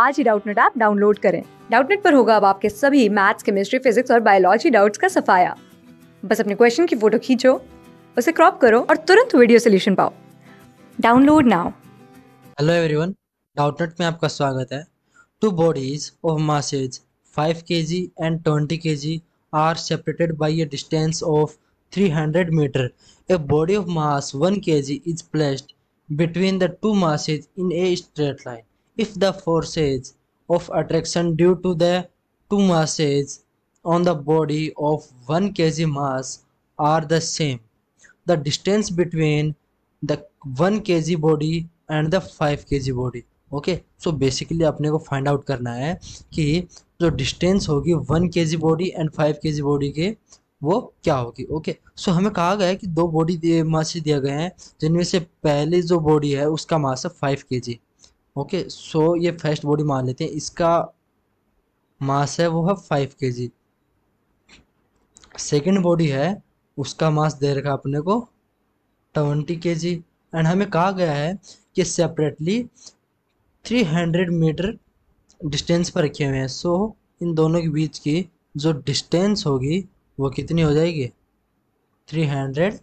आज ही Doubtnut app download करें डाउटनेट पर होगा अब आपके सभी मैथ्स केमिस्ट्री फिजिक्स और बायोलॉजी डाउट्स का सफाया बस अपने क्वेश्चन की फोटो खींचो उसे क्रॉप करो और तुरंत वीडियो सोल्यूशन पाओ download now hello everyone Doubtnut में आपका स्वागत है two bodies of masses 5 kg and 20 kg are separated by a distance of 300 meter. A body of mass 1 kg is placed between the two masses in a straight line if the forces of attraction due to the two masses on the body of 1 kg mass are the same the distance between the 1 kg body and the five K G body okay so basically अपने को find out करना है कि जो distance होगी one K G body and five K G body के वो क्या होगी ओके okay. सो so, हमें कहा गया है कि दो बॉडी मासे दिए गए हैं जिनमें से पहले जो बॉडी है उसका मास है five K G okay so ये फर्स्ट बॉडी मान लेते हैं इसका मास है वो है फाइव के जी सेकेंड बॉडी है उसका मास दे रखा अपने को ट्वेंटी के जी एंड हमें कहा गया है कि separately three hundred metre distance पर रखे हुए हैं सो so, इन दोनों के बीच की जो डिस्टेंस होगी वो कितनी हो जाएगी three hundred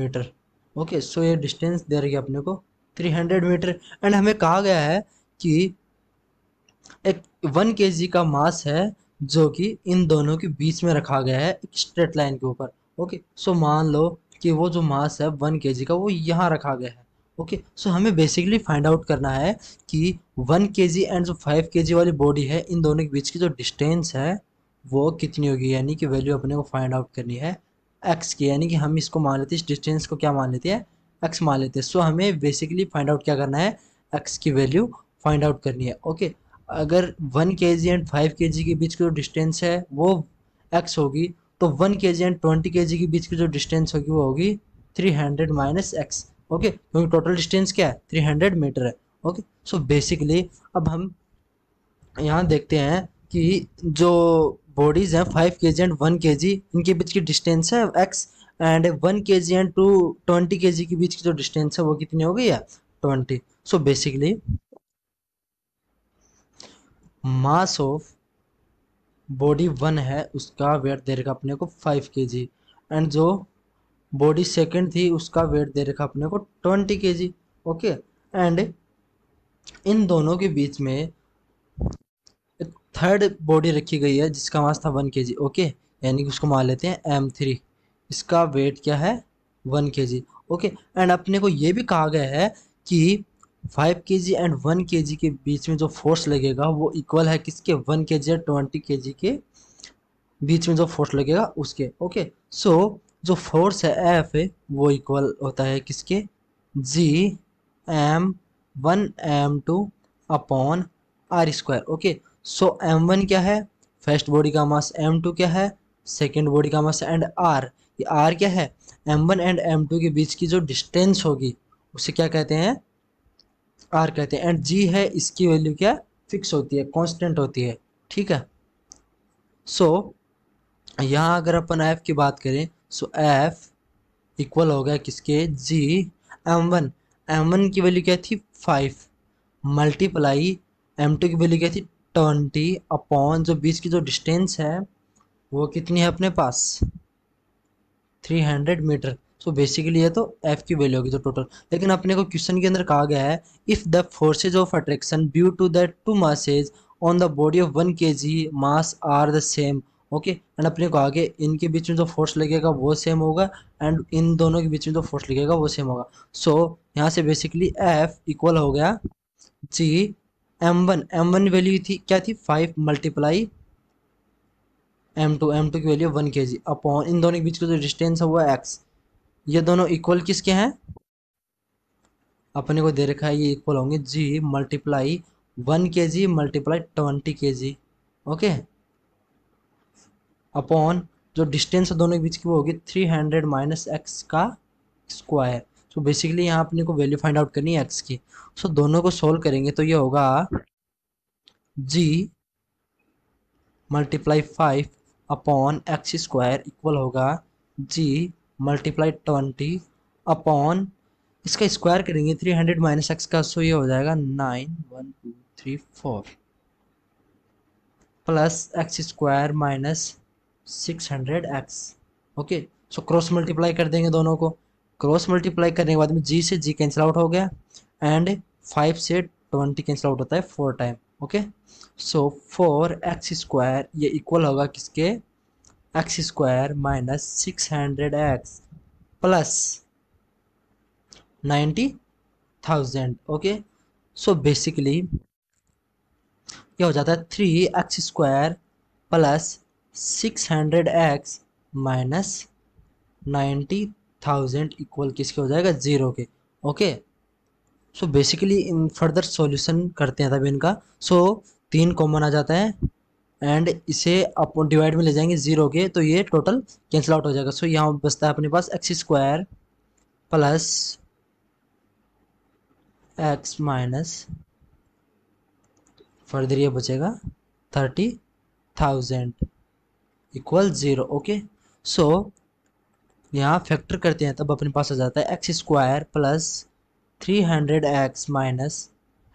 metre okay so ये डिस्टेंस दे रही है अपने को थ्री हंड्रेड मीटर एंड हमें कहा गया है कि एक वन के का मास है जो कि इन दोनों के बीच में रखा गया है एक स्ट्रेट लाइन के ऊपर ओके सो मान लो कि वो जो मास है वन के का वो यहाँ रखा गया है ओके सो हमें बेसिकली फाइंड आउट करना है कि वन के एंड जो फाइव के वाली बॉडी है इन दोनों के बीच की जो डिस्टेंस है वो कितनी होगी यानी कि वैल्यू अपने को फाइंड आउट करनी है एक्स की यानी कि हम इसको मान लेते हैं इस डिस्टेंस को क्या मान लेते हैं एक्स मान लेते हैं सो हमें बेसिकली फाइंड आउट क्या करना है एक्स की वैल्यू फाइंड आउट करनी है ओके अगर one K G and five K जी के बीच की जो डिस्टेंस है वो एक्स होगी तो one K G and twenty K जी के बीच की जो डिस्टेंस होगी वो होगी three hundred minus X okay क्योंकि टोटल डिस्टेंस क्या है थ्री हंड्रेड मीटर है ओके सो बेसिकली अब हम यहाँ देखते हैं कि जो बॉडीज़ हैं five K G and one K जी इनके बीच की डिस्टेंस है x and one K G and to twenty K जी के बीच की जो डिस्टेंस है वो कितनी हो गई है twenty so basically mass of body one है उसका वेट दे रखा अपने को फाइव के जी एंड जो बॉडी सेकेंड थी उसका वेट दे रखा अपने को twenty K G okay and in दोनों के बीच में एक थर्ड बॉडी रखी गई है जिसका मास था वन के जी ओके यानी कि उसको मान लेते हैं एम थ्री इसका वेट क्या है one K G okay and अपने को ये भी कहा गया है कि five K G and one K जी के बीच में जो फोर्स लगेगा वो इक्वल है किसके one K G and twenty K जी के बीच में जो फोर्स लगेगा उसके ओके सो so, जो फोर्स है एफ वो इक्वल होता है किसके G M one M two upon R square okay so M one क्या है फर्स्ट बॉडी का मास एम टू क्या है सेकेंड बॉडी का मास एंड आर आर क्या है M one and M two के बीच की जो डिस्टेंस होगी उसे क्या कहते हैं आर कहते हैं एंड जी है इसकी वैल्यू क्या फिक्स होती है कांस्टेंट होती है ठीक है सो so, यहाँ अगर अपन एफ की बात करें सो एफ इक्वल हो गया किसके G M one M one की वैल्यू क्या थी फाइव मल्टीप्लाई एम टू की वैल्यू क्या थी ट्वेंटी अपॉन जो बीच की जो डिस्टेंस है वो कितनी है अपने पास three hundred metre so basically ये तो एफ की वैल्यू होगी तो टोटल लेकिन अपने को क्वेश्चन के अंदर कहा गया है if the forces of attraction due to the two masses on the body of one K G mass are the same okay and अपने को आगे इनके बीच में जो फोर्स लगेगा वो सेम होगा एंड इन दोनों के बीच में जो फोर्स लगेगा वो सेम होगा सो so, यहाँ से बेसिकली एफ इक्वल हो गया G M one M one value थी क्या थी five multiply M two M two की value one K G upon इन दोनों के बीच का जो डिस्टेंस है वो एक्स ये दोनों इक्वल किसके हैं अपने को दे रखा है ये इक्वल होंगे जी मल्टीप्लाई वन के जी multiply twenty K G okay upon जो डिस्टेंस है दोनों के बीच की वो होगी थ्री हंड्रेड माइनस एक्स का स्क्वायर तो बेसिकली यहाँ अपने को वैल्यू फाइंड आउट करनी है एक्स की सो so, दोनों को सोल्व करेंगे तो ये होगा G multiply five upon X square equal होगा जी मल्टीप्लाई ट्वेंटी अपॉन इसका स्क्वायर करेंगे थ्री हंड्रेड माइनस एक्स का सो ये हो जाएगा nine one two three four plus X square minus six hundred X okay so cross multiply कर देंगे दोनों को क्रॉस मल्टीप्लाई करने के बाद में जी से जी कैंसिल आउट हो गया एंड फाइव से ट्वेंटी कैंसिल आउट होता है four time okay so four X square ये इक्वल होगा किसके X square minus six hundred X plus ninety thousand okay so basically ये हो जाता है three X square plus six hundred X minus ninety thousand equal किसके हो जाएगा ज़ीरो के okay so basically in further solution करते हैं तब इनका सो so, तीन कॉमन आ जाता है एंड इसे आप डिवाइड में ले जाएंगे जीरो के तो ये टोटल कैंसिल आउट हो जाएगा सो so, यहाँ बचता है अपने पास X square plus X minus further ये बचेगा thirty thousand equal zero okay so यहाँ फैक्टर करते हैं तब अपने पास आ जाता है X square plus three hundred X minus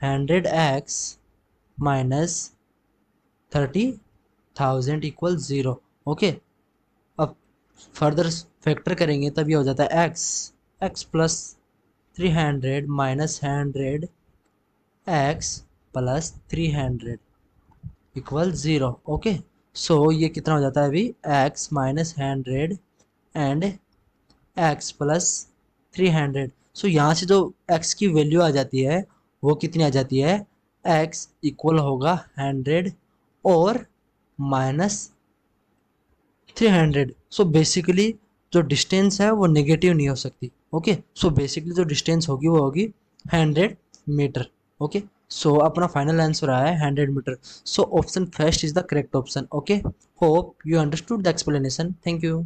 hundred X minus thirty thousand equal zero okay अब फर्दर फैक्टर करेंगे तब ये हो जाता है X X plus three hundred minus hundred X plus three hundred equal zero okay so ये कितना हो जाता है अभी X minus hundred and X plus three hundred so so, यहाँ से जो एक्स की वैल्यू आ जाती है वो कितनी आ जाती है एक्स इक्वल होगा हंड्रेड और minus three hundred so basically जो डिस्टेंस है वो नेगेटिव नहीं हो सकती ओके सो बेसिकली जो डिस्टेंस होगी वो होगी हंड्रेड मीटर ओके सो अपना फाइनल आंसर आया है hundred metre so option first is the correct option okay hope you understood the explanation thank you